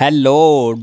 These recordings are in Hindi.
हेलो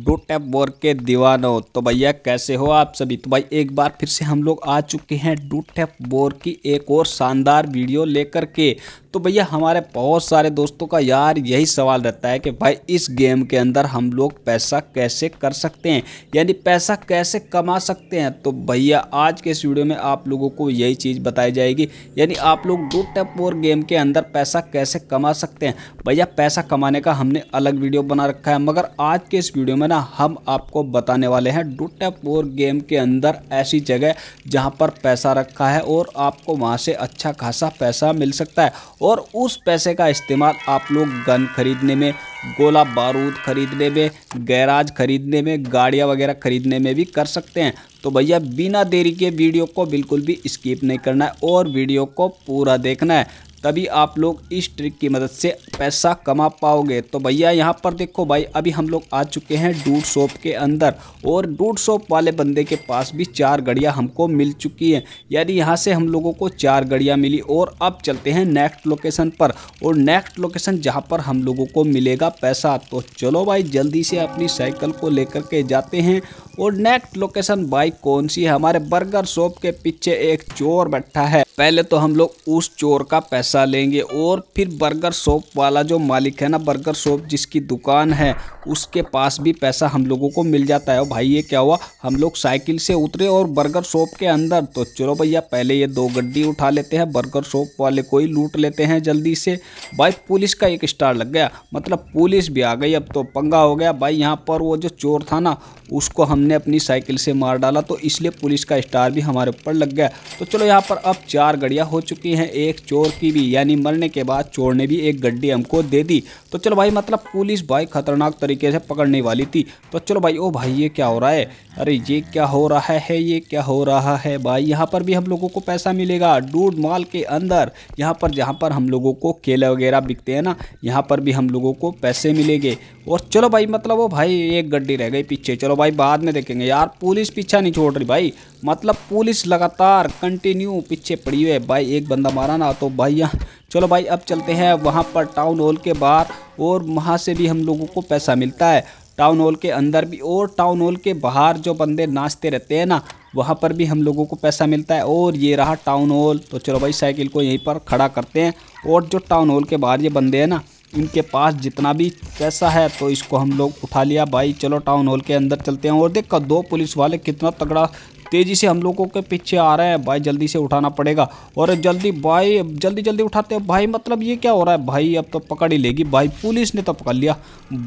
डू टैप वर्क के दीवानों तो भैया कैसे हो आप सभी तो भाई एक बार फिर से हम लोग आ चुके हैं डू टैप बोर की एक और शानदार वीडियो लेकर के तो भैया हमारे बहुत सारे दोस्तों का यार यही सवाल रहता है कि भाई इस गेम के अंदर हम लोग पैसा कैसे कर सकते हैं यानी पैसा कैसे कमा सकते हैं तो भैया आज के इस वीडियो में आप लोगों को यही चीज़ बताई जाएगी यानी आप लोग दो टैप गेम के अंदर पैसा कैसे कमा सकते हैं भैया पैसा कमाने का हमने अलग वीडियो बना रखा है मगर आज के इस वीडियो में ना हम आपको बताने वाले हैं डोट टैप गेम के अंदर ऐसी जगह जहाँ पर पैसा रखा है और आपको वहाँ से अच्छा खासा पैसा मिल सकता है और उस पैसे का इस्तेमाल आप लोग गन खरीदने में गोला बारूद खरीदने में गैराज खरीदने में गाड़ियाँ वगैरह खरीदने में भी कर सकते हैं तो भैया बिना देरी के वीडियो को बिल्कुल भी स्किप नहीं करना है और वीडियो को पूरा देखना है तभी आप लोग इस ट्रिक की मदद से पैसा कमा पाओगे तो भैया यहाँ पर देखो भाई अभी हम लोग आ चुके हैं डूड शॉप के अंदर और डूड शॉप वाले बंदे के पास भी चार गड़िया हमको मिल चुकी हैं यानी यहाँ से हम लोगों को चार गड़िया मिली और अब चलते हैं नेक्स्ट लोकेशन पर और नेक्स्ट लोकेशन जहाँ पर हम लोगों को मिलेगा पैसा तो चलो भाई जल्दी से अपनी साइकिल को लेकर के जाते हैं और नेक्स्ट लोकेशन बाइक कौन सी है हमारे बर्गर शॉप के पीछे एक चोर बैठा है पहले तो हम लोग उस चोर का पैसा लेंगे और फिर बर्गर शॉप वाला जो मालिक है ना बर्गर शॉप जिसकी दुकान है उसके पास भी पैसा हम लोगों को मिल जाता है और भाई ये क्या हुआ हम लोग साइकिल से उतरे और बर्गर शॉप के अंदर तो चलो भैया पहले ये दो गड्डी उठा लेते हैं बर्गर शॉप वाले को ही लूट लेते हैं जल्दी से भाई पुलिस का एक स्टार लग गया मतलब पुलिस भी आ गई अब तो पंगा हो गया भाई यहाँ पर वो जो चोर था ना उसको हमने अपनी साइकिल से मार डाला तो इसलिए पुलिस का स्टार भी हमारे ऊपर लग गया तो चलो यहाँ पर अब चार गड़ियाँ हो चुकी हैं एक चोर की भी यानी मरने के बाद चोर ने भी एक गड्डी हमको दे दी तो चलो भाई मतलब पुलिस भाई खतरनाक तरीके तरीके से पकड़ने वाली थी तो चलो भाई ओ भाई ये क्या हो रहा है अरे ये क्या हो रहा है ये क्या हो रहा है भाई यहाँ पर भी हम लोगों को पैसा मिलेगा डूड मॉल के अंदर यहाँ पर जहाँ पर हम लोगों को केले वगैरह बिकते हैं ना यहाँ पर भी हम लोगों को पैसे मिलेंगे और चलो भाई मतलब वो भाई एक गड्डी रह गई पीछे चलो भाई बाद में देखेंगे यार पुलिस पीछा नहीं छोड़ रही भाई मतलब पुलिस लगातार कंटिन्यू पीछे पड़ी हुई है भाई एक बंदा मारा ना तो भाई यहाँ चलो भाई अब चलते हैं वहाँ पर टाउन हॉल के बाहर और वहाँ से भी हम लोगों को पैसा मिलता है टाउन हॉल के अंदर भी और टाउन हॉल के बाहर जो बंदे नाचते रहते हैं ना वहाँ पर भी हम लोगों को पैसा मिलता है और ये रहा टाउन हॉल तो चलो भाई साइकिल को यहीं पर खड़ा करते हैं और जो टाउन हॉल के बाहर ये बंदे हैं ना इनके पास जितना भी पैसा है तो इसको हम लोग उठा लिया भाई चलो टाउन हॉल के अंदर चलते हैं और देखा दो पुलिस वाले कितना तगड़ा तेज़ी से हम लोगों के पीछे आ रहे हैं भाई जल्दी से उठाना पड़ेगा और जल्दी भाई जल्दी जल्दी उठाते हैं भाई मतलब ये क्या हो रहा है भाई अब तो पकड़ ही लेगी भाई पुलिस ने तो पकड़ लिया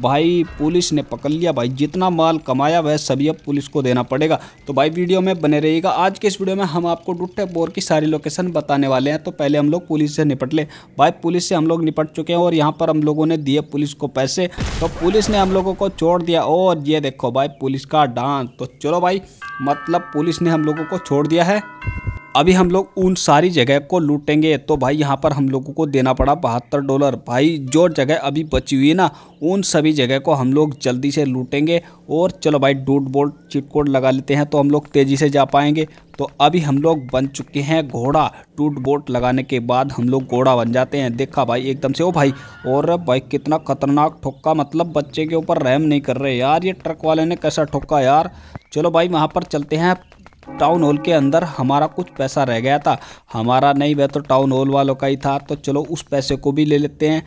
भाई पुलिस ने पकड़ लिया भाई जितना माल कमाया वह सभी अब पुलिस को देना पड़ेगा तो भाई वीडियो में बने रहिएगा आज के इस वीडियो में हम आपको डुट्टे बोर की सारी लोकेशन बताने वाले हैं तो पहले हम लोग पुलिस से निपट ले भाई पुलिस से हम लोग निपट चुके हैं और यहाँ पर हम लोगों ने दिए पुलिस को पैसे तो पुलिस ने हम लोगों को छोड़ दिया और ये देखो भाई पुलिस का डांस तो चलो भाई मतलब पुलिस पुलिस ने हम लोगों को छोड़ दिया है अभी हम लोग उन सारी जगह को लूटेंगे तो भाई यहाँ पर हम लोगों को देना पड़ा बहत्तर डॉलर भाई जो जगह अभी बची हुई है ना उन सभी जगह को हम लोग जल्दी से लूटेंगे और चलो भाई डूट बोर्ड चिट कोड लगा लेते हैं तो हम लोग तेज़ी से जा पाएंगे तो अभी हम लोग बन चुके हैं घोड़ा टूट बोट लगाने के बाद हम लोग घोड़ा बन जाते हैं देखा भाई एकदम से ओ भाई और भाई कितना खतरनाक ठोका मतलब बच्चे के ऊपर रहम नहीं कर रहे यार ये ट्रक वाले ने कैसा ठोका यार चलो भाई वहाँ पर चलते हैं टाउन हॉल के अंदर हमारा कुछ पैसा रह गया था हमारा नहीं वह तो टाउन हॉल वालों का ही था तो चलो उस पैसे को भी ले लेते हैं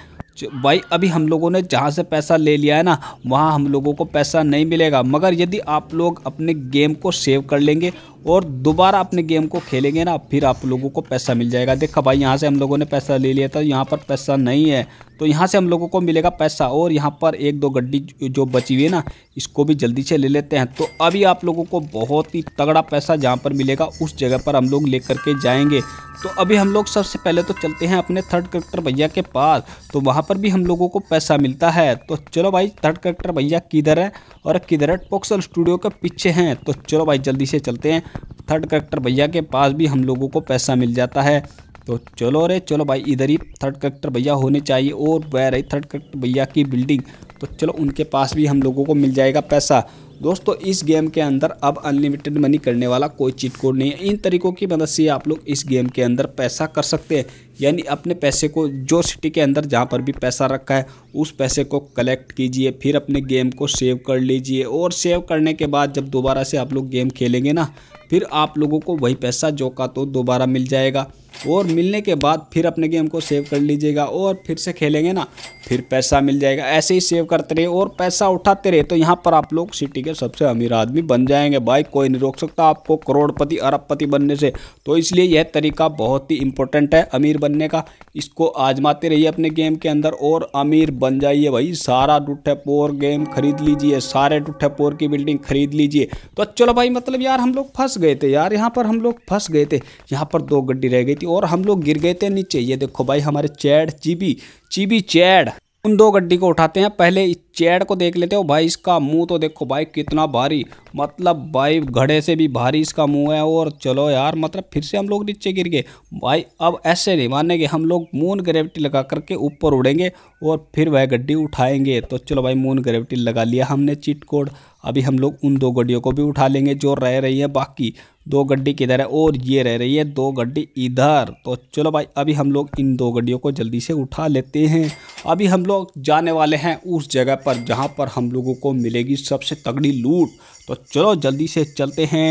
भाई अभी हम लोगों ने जहाँ से पैसा ले लिया है ना वहाँ हम लोगों को पैसा नहीं मिलेगा मगर यदि आप लोग अपने गेम को सेव कर लेंगे और दोबारा अपने गेम को खेलेंगे ना फिर आप लोगों को पैसा मिल जाएगा देखा भाई यहाँ से हम लोगों ने पैसा ले लिया था यहाँ पर पैसा नहीं है तो यहाँ से हम लोगों को मिलेगा पैसा और यहाँ पर एक दो गड्डी जो बची हुई है ना इसको भी जल्दी से ले लेते हैं तो अभी आप लोगों को बहुत ही तगड़ा पैसा जहाँ पर मिलेगा उस जगह पर हम लोग ले करके जाएंगे तो अभी हम लोग सबसे पहले तो चलते हैं अपने थर्ड करेक्टर भैया के पास तो वहाँ पर भी हम लोगों को पैसा मिलता है तो चलो भाई थर्ड करेक्टर भैया किधर है और किधर पोक्सल स्टूडियो के पीछे हैं तो चलो भाई जल्दी से चलते हैं थर्ड करेक्टर भैया के पास भी हम लोगों को पैसा मिल जाता है तो चलो रे चलो भाई इधर ही थर्ड करेक्टर भैया होने चाहिए और वह रही थर्ड करेक्टर भैया की बिल्डिंग तो चलो उनके पास भी हम लोगों को मिल जाएगा पैसा दोस्तों इस गेम के अंदर अब अनलिमिटेड मनी करने वाला कोई चीट कोड नहीं है इन तरीकों की मदद से आप लोग इस गेम के अंदर पैसा कर सकते हैं यानी अपने पैसे को जो सिटी के अंदर जहाँ पर भी पैसा रखा है उस पैसे को कलेक्ट कीजिए फिर अपने गेम को सेव कर लीजिए और सेव करने के बाद जब दोबारा से आप लोग गेम खेलेंगे ना फिर आप लोगों को वही पैसा जो का तो दोबारा मिल जाएगा और मिलने के बाद फिर अपने गेम को सेव कर लीजिएगा और फिर से खेलेंगे ना फिर पैसा मिल जाएगा ऐसे ही सेव करते रहे और पैसा उठाते रहे तो यहाँ पर आप लोग सिटी के सबसे अमीर आदमी बन जाएंगे भाई कोई नहीं रोक सकता आपको करोड़पति अरबपति बनने से तो इसलिए यह तरीका बहुत ही इंपॉर्टेंट है अमीर बनने का इसको आजमाते रहिए अपने गेम के अंदर और अमीर बन जाइए भाई सारा डुठे पोर गेम खरीद लीजिए सारे डुठे पोर की बिल्डिंग खरीद लीजिए तो चलो भाई मतलब यार हम लोग फंस गए थे यार यहाँ पर हम लोग फंस गए थे यहाँ पर दो गड्डी रह गई थी और हम लोग गिर गए थे नीचे ये देखो भाई हमारे चैड चीबी चीबी चैड उन दो गड्डी को उठाते हैं पहले चैड को देख लेते हो भाई इसका मुंह तो देखो भाई कितना भारी मतलब भाई घड़े से भी भारी इसका मुंह है और चलो यार मतलब फिर से हम लोग नीचे गिर गए भाई अब ऐसे नहीं मानेंगे हम लोग मून ग्रेविटी लगा करके ऊपर उड़ेंगे और फिर वह गड्डी उठाएंगे तो चलो भाई मून ग्रेविटी लगा लिया हमने चिट कोड अभी हम लोग उन दो गड्डियों को भी उठा लेंगे जो रह रही है बाकी दो गड्डी किधर है और ये रह रही है दो गड्डी इधर तो चलो भाई अभी हम लोग इन दो गड्डियों को जल्दी से उठा लेते हैं अभी हम लोग जाने वाले हैं उस जगह पर जहाँ पर हम लोगों को मिलेगी सबसे तगड़ी लूट तो चलो जल्दी से चलते हैं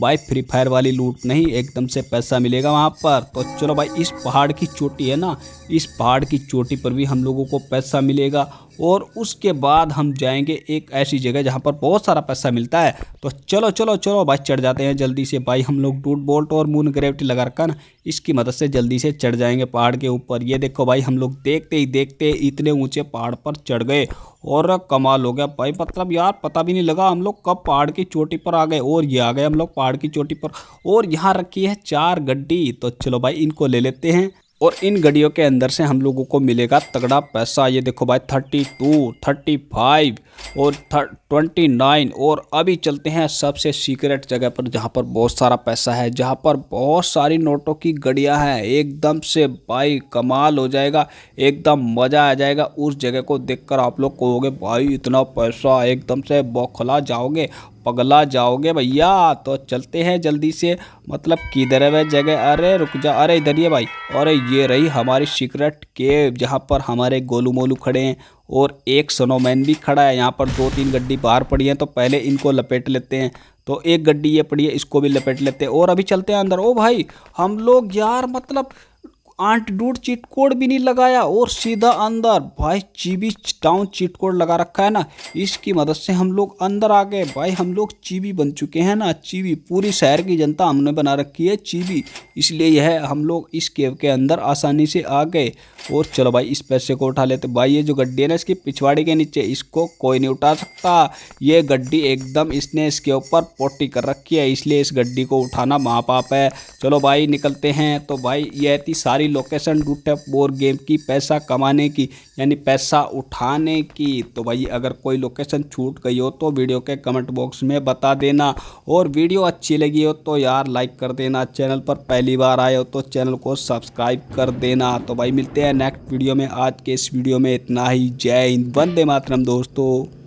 भाई फ्री फायर वाली लूट नहीं एकदम से पैसा मिलेगा वहाँ पर तो चलो भाई इस पहाड़ की चोटी है ना इस पहाड़ की चोटी पर भी हम लोगों को पैसा मिलेगा और उसके बाद हम जाएंगे एक ऐसी जगह जहाँ पर बहुत सारा पैसा मिलता है तो चलो चलो चलो भाई चढ़ जाते हैं जल्दी से भाई हम लोग डूट बोल्ट और मून ग्रेविटी लगा रखा ना इसकी मदद से जल्दी से चढ़ जाएंगे पहाड़ के ऊपर ये देखो भाई हम लोग देखते ही देखते इतने ऊंचे पहाड़ पर चढ़ गए और कमाल हो गया भाई मतलब यार पता भी नहीं लगा हम लोग कब पहाड़ की चोटी पर आ गए और ये आ गए हम लोग पहाड़ की चोटी पर और यहाँ रखी है चार गड्डी तो चलो भाई इनको ले लेते हैं और इन घड़ियों के अंदर से हम लोगों को मिलेगा तगड़ा पैसा ये देखो भाई थर्टी टू थर्टी फाइव और ट्वेंटी नाइन और अभी चलते हैं सबसे सीक्रेट जगह पर जहाँ पर बहुत सारा पैसा है जहाँ पर बहुत सारी नोटों की गड़ियाँ हैं एकदम से भाई कमाल हो जाएगा एकदम मज़ा आ जाएगा उस जगह को देखकर आप लोग कहोगे भाई इतना पैसा एकदम से बौखला जाओगे पगला जाओगे भैया तो चलते हैं जल्दी से मतलब किधर है वह जगह अरे रुक जा अरे इधर ही भाई अरे ये रही हमारी सीक्रेट केव जहाँ पर हमारे गोलू मोलू खड़े हैं और एक सनोमैन भी खड़ा है यहाँ पर दो तीन गड्डी बाहर पड़ी हैं तो पहले इनको लपेट लेते हैं तो एक गड्डी ये पड़ी है इसको भी लपेट लेते हैं और अभी चलते हैं अंदर ओ भाई हम लोग यार मतलब आंट डूड चीट कोड भी नहीं लगाया और सीधा अंदर भाई चीबी टाउन चीट कोड लगा रखा है ना इसकी मदद से हम लोग अंदर आ गए भाई हम लोग चीबी बन चुके हैं ना चीबी पूरी शहर की जनता हमने बना रखी है चीबी इसलिए यह हम लोग इस केव के अंदर आसानी से आ गए और चलो भाई इस पैसे को उठा लेते भाई ये जो गड्डी है ना इसकी पिछवाड़ी के नीचे इसको कोई नहीं उठा सकता ये गड्डी एकदम इसने इसके ऊपर पोटी कर रखी है इसलिए इस गड्डी को उठाना महापाप है चलो भाई निकलते हैं तो भाई यह थी सारी लोकेशन है बोर गेम की पैसा कमाने की यानी पैसा उठाने की तो भाई अगर कोई लोकेशन छूट गई हो तो वीडियो के कमेंट बॉक्स में बता देना और वीडियो अच्छी लगी हो तो यार लाइक कर देना चैनल पर पहली बार आए हो तो चैनल को सब्सक्राइब कर देना तो भाई मिलते हैं नेक्स्ट वीडियो में आज के इस वीडियो में इतना ही जय हिंद वंदे मातरम दोस्तों